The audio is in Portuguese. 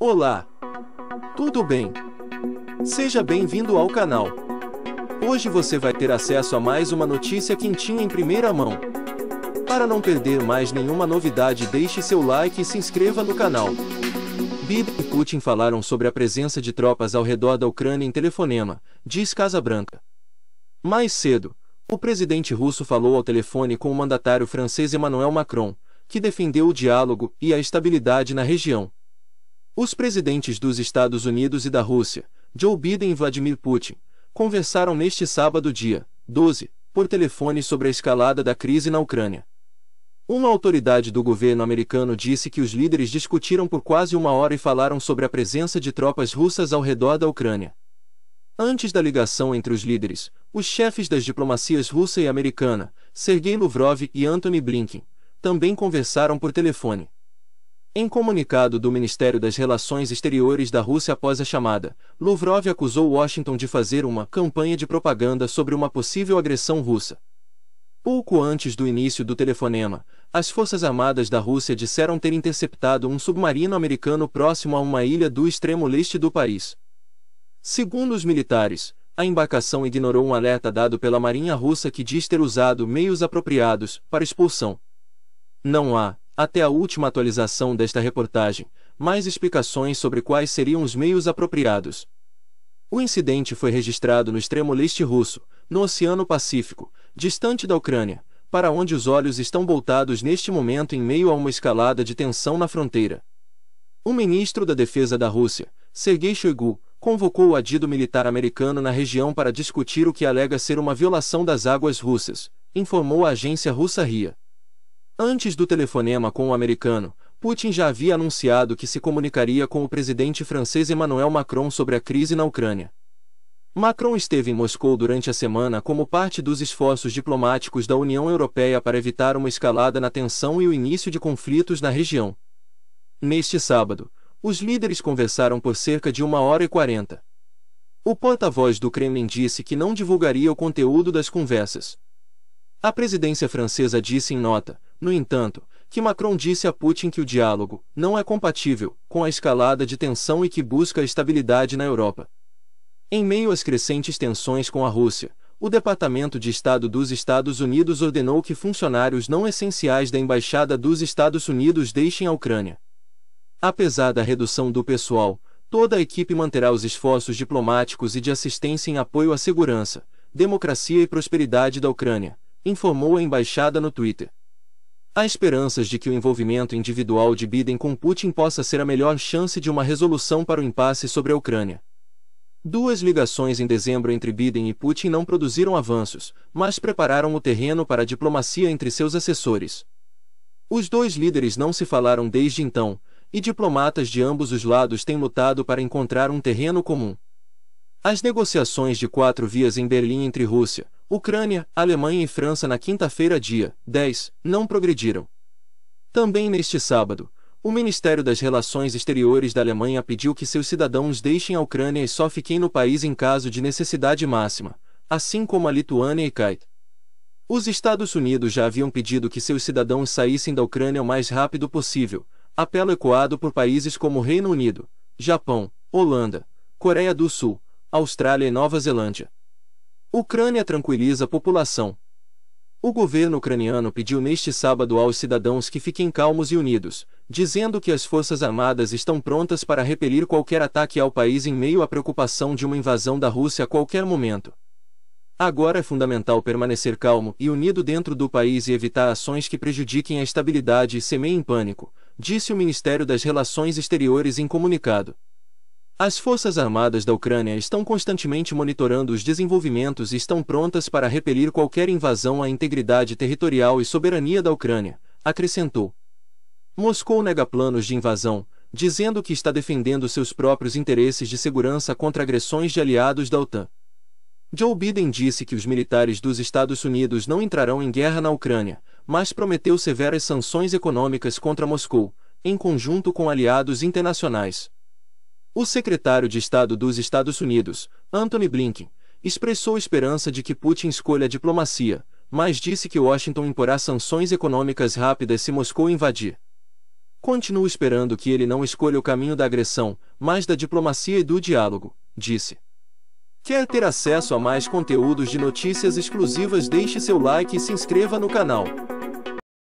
Olá! Tudo bem? Seja bem-vindo ao canal. Hoje você vai ter acesso a mais uma notícia quentinha em primeira mão. Para não perder mais nenhuma novidade, deixe seu like e se inscreva no canal. Biden e Putin falaram sobre a presença de tropas ao redor da Ucrânia em telefonema, diz Casa Branca. Mais cedo, o presidente russo falou ao telefone com o mandatário francês Emmanuel Macron, que defendeu o diálogo e a estabilidade na região. Os presidentes dos Estados Unidos e da Rússia, Joe Biden e Vladimir Putin, conversaram neste sábado, dia 12, por telefone sobre a escalada da crise na Ucrânia. Uma autoridade do governo americano disse que os líderes discutiram por quase uma hora e falaram sobre a presença de tropas russas ao redor da Ucrânia. Antes da ligação entre os líderes, os chefes das diplomacias russa e americana, Sergei Lavrov e Antony Blinken, também conversaram por telefone. Em comunicado do Ministério das Relações Exteriores da Rússia após a chamada, Lavrov acusou Washington de fazer uma campanha de propaganda sobre uma possível agressão russa. Pouco antes do início do telefonema, as Forças Armadas da Rússia disseram ter interceptado um submarino americano próximo a uma ilha do extremo leste do país. Segundo os militares, a embarcação ignorou um alerta dado pela Marinha Russa que diz ter usado meios apropriados para expulsão. Não há, até a última atualização desta reportagem, mais explicações sobre quais seriam os meios apropriados. O incidente foi registrado no extremo leste russo, no Oceano Pacífico, distante da Ucrânia, para onde os olhos estão voltados neste momento em meio a uma escalada de tensão na fronteira. O ministro da Defesa da Rússia, Sergei Shoigu, convocou o adido militar americano na região para discutir o que alega ser uma violação das águas russas, informou a agência russa RIA. Antes do telefonema com o americano, Putin já havia anunciado que se comunicaria com o presidente francês Emmanuel Macron sobre a crise na Ucrânia. Macron esteve em Moscou durante a semana como parte dos esforços diplomáticos da União Europeia para evitar uma escalada na tensão e o início de conflitos na região. Neste sábado, os líderes conversaram por cerca de uma hora e quarenta. O porta-voz do Kremlin disse que não divulgaria o conteúdo das conversas. A presidência francesa disse em nota no entanto, que Macron disse a Putin que o diálogo não é compatível com a escalada de tensão e que busca a estabilidade na Europa. Em meio às crescentes tensões com a Rússia, o Departamento de Estado dos Estados Unidos ordenou que funcionários não essenciais da Embaixada dos Estados Unidos deixem a Ucrânia. Apesar da redução do pessoal, toda a equipe manterá os esforços diplomáticos e de assistência em apoio à segurança, democracia e prosperidade da Ucrânia, informou a embaixada no Twitter. Há esperanças de que o envolvimento individual de Biden com Putin possa ser a melhor chance de uma resolução para o impasse sobre a Ucrânia. Duas ligações em dezembro entre Biden e Putin não produziram avanços, mas prepararam o terreno para a diplomacia entre seus assessores. Os dois líderes não se falaram desde então, e diplomatas de ambos os lados têm lutado para encontrar um terreno comum. As negociações de quatro vias em Berlim entre Rússia, Ucrânia, Alemanha e França na quinta-feira, dia 10, não progrediram. Também neste sábado, o Ministério das Relações Exteriores da Alemanha pediu que seus cidadãos deixem a Ucrânia e só fiquem no país em caso de necessidade máxima, assim como a Lituânia e Caet. Os Estados Unidos já haviam pedido que seus cidadãos saíssem da Ucrânia o mais rápido possível, apelo ecoado por países como Reino Unido, Japão, Holanda, Coreia do Sul, Austrália e Nova Zelândia. Ucrânia tranquiliza a população. O governo ucraniano pediu neste sábado aos cidadãos que fiquem calmos e unidos, dizendo que as forças armadas estão prontas para repelir qualquer ataque ao país em meio à preocupação de uma invasão da Rússia a qualquer momento. Agora é fundamental permanecer calmo e unido dentro do país e evitar ações que prejudiquem a estabilidade e semeiem pânico, disse o Ministério das Relações Exteriores em comunicado. As Forças Armadas da Ucrânia estão constantemente monitorando os desenvolvimentos e estão prontas para repelir qualquer invasão à integridade territorial e soberania da Ucrânia, acrescentou. Moscou nega planos de invasão, dizendo que está defendendo seus próprios interesses de segurança contra agressões de aliados da OTAN. Joe Biden disse que os militares dos Estados Unidos não entrarão em guerra na Ucrânia, mas prometeu severas sanções econômicas contra Moscou, em conjunto com aliados internacionais. O secretário de Estado dos Estados Unidos, Anthony Blinken, expressou esperança de que Putin escolha a diplomacia, mas disse que Washington imporá sanções econômicas rápidas se Moscou invadir. Continuo esperando que ele não escolha o caminho da agressão, mas da diplomacia e do diálogo, disse. Quer ter acesso a mais conteúdos de notícias exclusivas? Deixe seu like e se inscreva no canal.